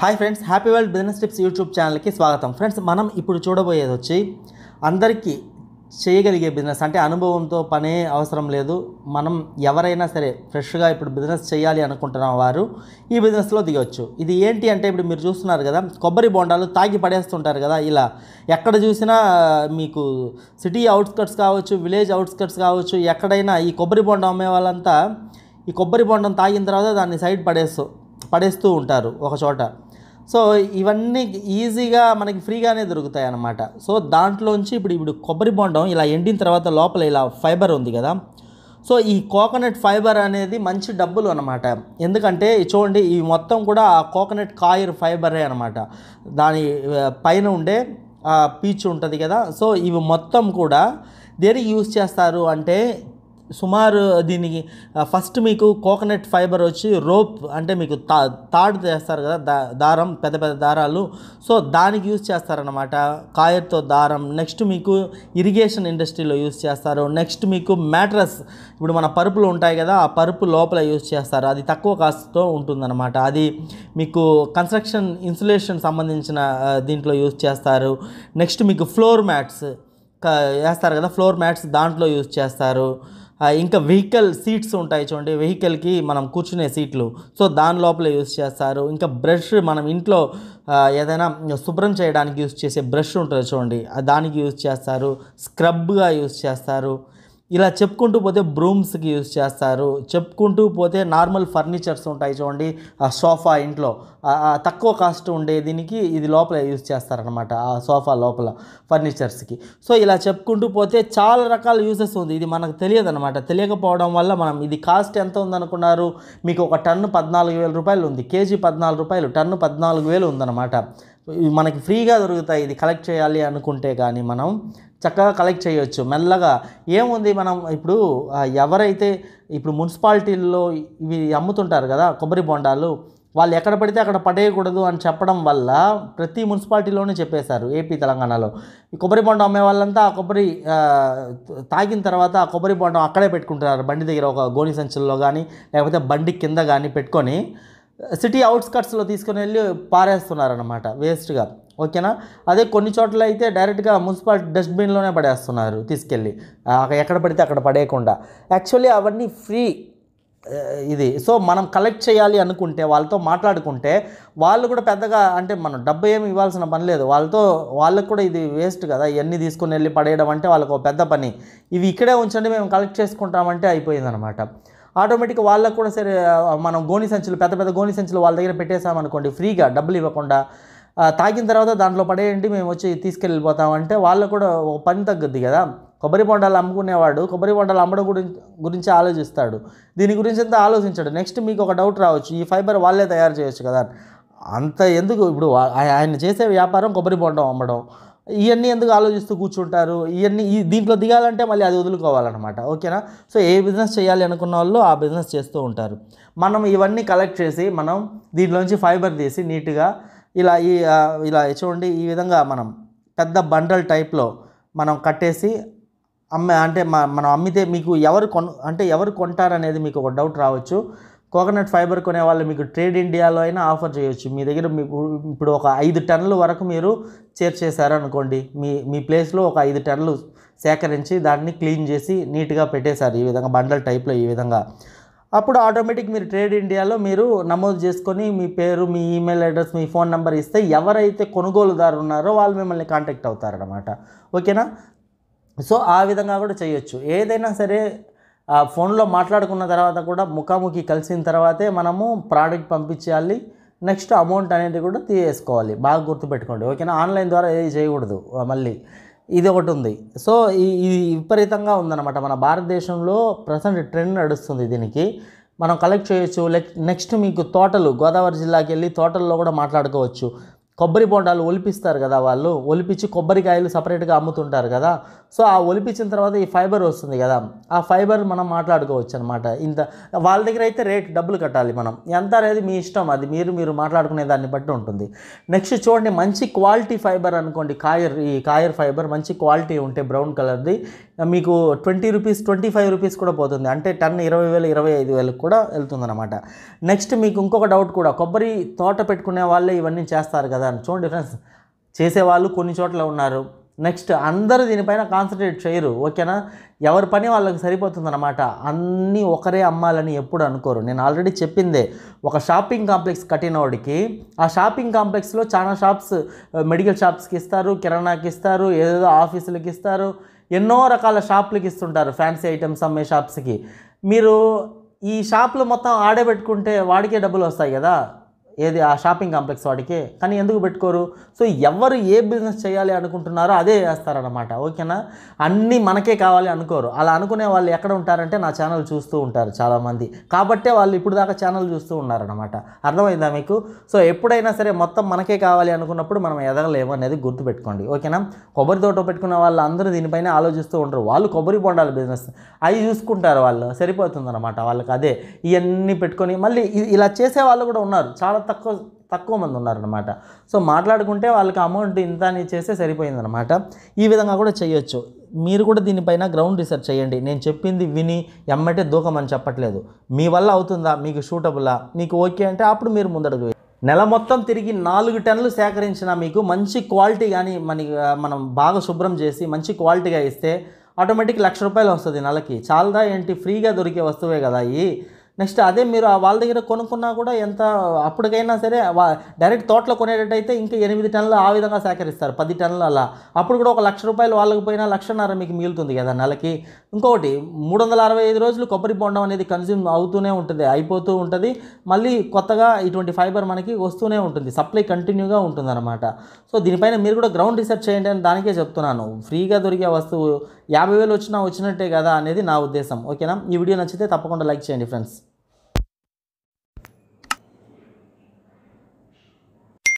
hi friends happy world business tips YouTube ఛానల్కి స్వాగతం friends మనం ఇప్పుడు చూడబోయేది వచ్చి అందరికీ చేయగలిగే బిజినెస్ అంటే అనుభవంతో పనే అవసరం లేదు మనం ఎవరైనా సరే ఫ్రెష్గా ఇప్పుడు బిజినెస్ చేయాలి అనుకుంటున్న వారు ఈ బిజినెస్లో దిగవచ్చు ఇది ఏంటి అంటే ఇప్పుడు మీరు చూస్తున్నారు కదా కొబ్బరి బోండాలు తాగి పడేస్తుంటారు కదా ఇలా ఎక్కడ చూసినా మీకు సిటీ అవుట్స్కట్స్ కావచ్చు విలేజ్ అవుట్స్కట్స్ కావచ్చు ఎక్కడైనా ఈ కొబ్బరి బోండ అమ్మే వాళ్ళంతా ఈ కొబ్బరి బొండం తాగిన తర్వాత దాన్ని సైడ్ పడేస్తూ పడేస్తూ ఉంటారు ఒక చోట సో ఇవన్నీ ఈజీగా మనకి ఫ్రీగానే దొరుకుతాయి అన్నమాట సో దాంట్లోంచి ఇప్పుడు ఇప్పుడు కొబ్బరి బొండం ఇలా ఎండిన తర్వాత లోపల ఇలా ఫైబర్ ఉంది కదా సో ఈ కోకోనట్ ఫైబర్ అనేది మంచి డబ్బులు అనమాట ఎందుకంటే చూడండి ఇవి మొత్తం కూడా ఆ కోకోనట్ కాయర్ ఫైబరే అనమాట దాని పైన ఉండే పీచు ఉంటుంది కదా సో ఇవి మొత్తం కూడా దేనికి యూజ్ చేస్తారు అంటే సుమారు దీనికి ఫస్ట్ మీకు కోకోనట్ ఫైబర్ వచ్చి రోప్ అంటే మీకు తా తాడు చేస్తారు కదా దారం పెద్ద పెద్ద దారాలు సో దానికి యూజ్ చేస్తారనమాట కాయర్తో దారం నెక్స్ట్ మీకు ఇరిగేషన్ ఇండస్ట్రీలో యూజ్ చేస్తారు నెక్స్ట్ మీకు మ్యాట్రస్ ఇప్పుడు మన పరుపులు ఉంటాయి కదా ఆ పరుపు లోపల యూజ్ చేస్తారు అది తక్కువ కాస్ట్తో ఉంటుందన్నమాట అది మీకు కన్స్ట్రక్షన్ ఇన్సులేషన్ సంబంధించిన దీంట్లో యూజ్ చేస్తారు నెక్స్ట్ మీకు ఫ్లోర్ మ్యాట్స్ వేస్తారు కదా ఫ్లోర్ మ్యాట్స్ దాంట్లో యూజ్ చేస్తారు ఇంకా వెహికల్ సీట్స్ ఉంటాయి చూడండి వెహికల్కి మనం కూర్చునే సీట్లు సో దాని లోపల యూస్ చేస్తారు ఇంకా బ్రష్ మనం ఇంట్లో ఏదైనా శుభ్రం చేయడానికి యూస్ చేసే బ్రష్ ఉంటుంది చూడండి దానికి యూస్ చేస్తారు స్క్రబ్గా యూస్ చేస్తారు ఇలా చెప్పుకుంటూ పోతే బ్రూమ్స్కి యూజ్ చేస్తారు చెప్పుకుంటూ పోతే నార్మల్ ఫర్నిచర్స్ ఉంటాయి చూడండి ఆ సోఫా ఇంట్లో తక్కువ కాస్ట్ ఉండే దీనికి ఇది లోపల యూజ్ చేస్తారనమాట ఆ సోఫా లోపల ఫర్నిచర్స్కి సో ఇలా చెప్పుకుంటూ పోతే చాలా రకాల యూజెస్ ఉంది ఇది మనకు తెలియదు అనమాట తెలియకపోవడం వల్ల మనం ఇది కాస్ట్ ఎంత ఉందనుకున్నారు మీకు ఒక టన్ను పద్నాలుగు వేల రూపాయలు ఉంది కేజీ పద్నాలుగు రూపాయలు టన్ను పద్నాలుగు వేలు ఉందన్నమాట మనకి ఫ్రీగా దొరుకుతాయి ఇది కలెక్ట్ చేయాలి అనుకుంటే కానీ మనం చక్కగా కలెక్ట్ చేయొచ్చు మెల్లగా ఏముంది మనం ఇప్పుడు ఎవరైతే ఇప్పుడు మున్సిపాలిటీల్లో ఇవి అమ్ముతుంటారు కదా కొబ్బరి బొండాలు వాళ్ళు ఎక్కడ పడితే అక్కడ పడేయకూడదు అని చెప్పడం వల్ల ప్రతి మున్సిపాలిటీలోనే చెప్పేశారు ఏపీ తెలంగాణలో ఈ కొబ్బరి బొండం అమ్మే వాళ్ళంతా ఆ కొబ్బరి తాగిన తర్వాత ఆ కొబ్బరి బొండం అక్కడే పెట్టుకుంటున్నారు బండి దగ్గర ఒక గోని సంచుల్లో కానీ లేకపోతే బండి కింద కానీ పెట్టుకొని సిటీ అవుట్స్కట్స్లో తీసుకుని వెళ్ళి పారేస్తున్నారనమాట వేస్ట్గా ఓకేనా అదే కొన్ని చోట్ల అయితే డైరెక్ట్గా మున్సిపల్ డస్ట్బిన్లోనే పడేస్తున్నారు తీసుకెళ్ళి ఎక్కడ పడితే అక్కడ పడేయకుండా యాక్చువల్లీ అవన్నీ ఫ్రీ ఇది సో మనం కలెక్ట్ చేయాలి అనుకుంటే వాళ్ళతో మాట్లాడుకుంటే వాళ్ళు కూడా పెద్దగా అంటే మనం డబ్బు ఏమి ఇవ్వాల్సిన పని లేదు వాళ్ళతో వాళ్ళకు కూడా ఇది వేస్ట్ కదా ఇవన్నీ తీసుకుని వెళ్ళి పడేయడం అంటే వాళ్ళకు పెద్ద పని ఇవి ఇక్కడే ఉంచండి మేము కలెక్ట్ చేసుకుంటామంటే అయిపోయిందనమాట ఆటోమేటిక్గా వాళ్ళకు కూడా సరే మనం గోని సంచులు పెద్ద పెద్ద గోని సంచులు వాళ్ళ దగ్గర పెట్టేసామనుకోండి ఫ్రీగా డబ్బులు ఇవ్వకుండా తాగిన తర్వాత దాంట్లో పడేయండి మేము వచ్చి తీసుకెళ్ళిపోతామంటే వాళ్ళకు కూడా ఒక పని తగ్గుద్ది కదా కొబ్బరి బొండాలు అమ్ముకునేవాడు కొబ్బరి బొండాలు అమ్మడం గురించి గురించి ఆలోచిస్తాడు దీని గురించి అంతా ఆలోచించాడు నెక్స్ట్ మీకు ఒక డౌట్ రావచ్చు ఈ ఫైబర్ వాళ్ళే తయారు చేయొచ్చు కదా అంత ఎందుకు ఇప్పుడు ఆయన చేసే వ్యాపారం కొబ్బరి బొండం అమ్మడం ఇవన్నీ ఎందుకు ఆలోచిస్తూ కూర్చుంటారు ఇవన్నీ ఈ దీంట్లో దిగాలంటే మళ్ళీ అది వదులుకోవాలన్నమాట ఓకేనా సో ఏ బిజినెస్ చేయాలి అనుకున్న వాళ్ళు ఆ బిజినెస్ చేస్తూ ఉంటారు మనం ఇవన్నీ కలెక్ట్ చేసి మనం దీంట్లోంచి ఫైబర్ తీసి నీట్గా ఇలా ఈ ఇలా చూడండి ఈ విధంగా మనం పెద్ద బండల్ టైప్లో మనం కట్టేసి అమ్మ అంటే మనం అమ్మితే మీకు ఎవరు కొన్ అంటే ఎవరు కొంటారనేది మీకు ఒక డౌట్ రావచ్చు కోకోనట్ ఫైబర్ కొనే వాళ్ళు మీకు ట్రేడ్ ఇండియాలో అయినా ఆఫర్ చేయొచ్చు మీ దగ్గర మీకు ఇప్పుడు ఒక ఐదు టన్నుల వరకు మీరు చేర్చేశారనుకోండి అనుకోండి మీ మీ ప్లేస్లో ఒక ఐదు టన్నులు సేకరించి దాన్ని క్లీన్ చేసి నీట్గా పెట్టేశారు ఈ విధంగా బండల్ టైప్లో ఈ విధంగా అప్పుడు ఆటోమేటిక్ మీరు ట్రేడ్ ఇండియాలో మీరు నమోదు చేసుకొని మీ పేరు మీ ఈమెయిల్ అడ్రస్ మీ ఫోన్ నెంబర్ ఇస్తే ఎవరైతే కొనుగోలుదారు ఉన్నారో వాళ్ళు మిమ్మల్ని కాంటాక్ట్ అవుతారనమాట ఓకేనా సో ఆ విధంగా కూడా చేయొచ్చు ఏదైనా సరే ఫోన్లో మాట్లాడుకున్న తర్వాత కూడా ముఖాముఖి కలిసిన తర్వాతే మనము ప్రోడక్ట్ పంపించాలి నెక్స్ట్ అమౌంట్ అనేది కూడా తీసుకోవాలి బాగా గుర్తుపెట్టుకోండి ఓకేనా ఆన్లైన్ ద్వారా ఏది చేయకూడదు మళ్ళీ ఇది ఒకటి ఉంది సో ఇది విపరీతంగా ఉందన్నమాట మన భారతదేశంలో ప్రజెంట్ ట్రెండ్ నడుస్తుంది దీనికి మనం కలెక్ట్ చేయొచ్చు నెక్స్ట్ మీకు తోటలు గోదావరి జిల్లాకి వెళ్ళి తోటల్లో కూడా మాట్లాడుకోవచ్చు కొబ్బరి బొండాలు ఒలిపిస్తారు కదా వాళ్ళు ఒలిపించి కొబ్బరికాయలు సపరేట్గా అమ్ముతుంటారు కదా సో ఆ ఒలిపించిన తర్వాత ఈ ఫైబర్ వస్తుంది కదా ఆ ఫైబర్ మనం మాట్లాడుకోవచ్చు అనమాట ఇంత వాళ్ళ దగ్గర అయితే రేట్ డబ్బులు కట్టాలి మనం ఎంత అనేది మీ ఇష్టం అది మీరు మీరు మాట్లాడుకునే దాన్ని బట్టి ఉంటుంది నెక్స్ట్ చూడండి మంచి క్వాలిటీ ఫైబర్ అనుకోండి కాయర్ ఈ కాయర్ ఫైబర్ మంచి క్వాలిటీ ఉంటే బ్రౌన్ కలర్ది మీకు twenty rupees twenty five rupees కూడా పోతుంది అంటే టన్ ఇరవై వేలు ఇరవై ఐదు వేలకు కూడా వెళ్తుందనమాట నెక్స్ట్ మీకు ఇంకొక డౌట్ కూడా కొబ్బరి తోట పెట్టుకునే వాళ్ళే ఇవన్నీ చేస్తారు కదా చూడండి ఫ్రెండ్స్ చేసేవాళ్ళు కొన్ని చోట్ల ఉన్నారు నెక్స్ట్ అందరూ దీనిపైన కాన్సన్ట్రేట్ చేయరు ఓకేనా ఎవరి పని వాళ్ళకి అనమాట అన్నీ ఒకరే అమ్మాలని ఎప్పుడు అనుకోరు నేను ఆల్రెడీ చెప్పిందే ఒక షాపింగ్ కాంప్లెక్స్ కట్టినోడికి ఆ షాపింగ్ కాంప్లెక్స్లో చాలా షాప్స్ మెడికల్ షాప్స్కి ఇస్తారు కిరాణాకి ఇస్తారు ఏదేదో ఆఫీసులకి ఇస్తారు ఎన్నో రకాల షాపులకి ఇస్తుంటారు ఫ్యాన్సీ ఐటమ్స్ అమ్మే షాప్స్కి మీరు ఈ షాప్లో మొత్తం ఆడే పెట్టుకుంటే వాడికే డబ్బులు వస్తాయి కదా ఏది ఆ షాపింగ్ కాంప్లెక్స్ వాడికి కానీ ఎందుకు పెట్టుకోరు సో ఎవరు ఏ బిజినెస్ చేయాలి అనుకుంటున్నారో అదే చేస్తారనమాట ఓకేనా అన్నీ మనకే కావాలి అనుకోరు అలా అనుకునే వాళ్ళు ఎక్కడ ఉంటారంటే నా ఛానల్ చూస్తూ ఉంటారు చాలామంది కాబట్టే వాళ్ళు ఇప్పుడు దాకా ఛానల్ చూస్తూ ఉన్నారనమాట అర్థమైందా మీకు సో ఎప్పుడైనా సరే మొత్తం మనకే కావాలి అనుకున్నప్పుడు మనం ఎదగలేము అనేది గుర్తుపెట్టుకోండి ఓకేనా కొబ్బరి తోట పెట్టుకున్న వాళ్ళు అందరూ దీనిపైన ఆలోచిస్తూ ఉంటారు వాళ్ళు కొబ్బరి బొండాలి బిజినెస్ అవి చూసుకుంటారు వాళ్ళు సరిపోతుందనమాట వాళ్ళకి అదే ఇవన్నీ పెట్టుకొని మళ్ళీ ఇలా చేసే వాళ్ళు కూడా ఉన్నారు చాలా తక్కువ తక్కువ మంది ఉన్నారనమాట సో మాట్లాడుకుంటే వాళ్ళకి అమౌంట్ ఇంత అని చేస్తే సరిపోయిందనమాట ఈ విధంగా కూడా చేయొచ్చు మీరు కూడా దీనిపైన గ్రౌండ్ రీసెర్చ్ చేయండి నేను చెప్పింది విని ఎమ్మటే దూకమని చెప్పట్లేదు మీ వల్ల అవుతుందా మీకు షూటబులా మీకు ఓకే అంటే అప్పుడు మీరు ముందడుగు నెల మొత్తం తిరిగి నాలుగు టన్నులు సేకరించిన మీకు మంచి క్వాలిటీ కానీ మనకి మనం బాగా శుభ్రం చేసి మంచి క్వాలిటీగా ఇస్తే ఆటోమేటిక్ లక్ష రూపాయలు వస్తుంది నెలకి చాలా ఏంటి ఫ్రీగా దొరికే వస్తువే కదా ఈ నెక్స్ట్ అదే మీరు ఆ వాళ్ళ దగ్గర కొనుక్కున్నా కూడా ఎంత అప్పటికైనా సరే డైరెక్ట్ తోటలో కొనేటట్టయితే ఇంకా ఎనిమిది టన్నులు ఆ విధంగా సేకరిస్తారు పది టన్నులు అలా అప్పుడు కూడా ఒక లక్ష రూపాయలు వాళ్ళకి పోయినా లక్షన్నర మీకు మిగులుతుంది కదా నెలకి ఇంకొకటి మూడు వందల అరవై ఐదు రోజులు కొబ్బరి బొండం అనేది కన్స్యూమ్ అవుతూనే ఉంటుంది అయిపోతూ ఉంటుంది మళ్ళీ కొత్తగా ఇటువంటి ఫైబర్ మనకి వస్తూనే ఉంటుంది సప్లై కంటిన్యూగా ఉంటుందన్నమాట సో దీనిపైన మీరు కూడా గ్రౌండ్ రీసెర్చ్ చేయండి అని దానికే చెప్తున్నాను ఫ్రీగా దొరికే వస్తువు యాభై వేలు వచ్చినా వచ్చినట్టే కదా అనేది నా ఉద్దేశం ఓకేనా ఈ వీడియో నచ్చితే తప్పకుండా లైక్ చేయండి ఫ్రెండ్స్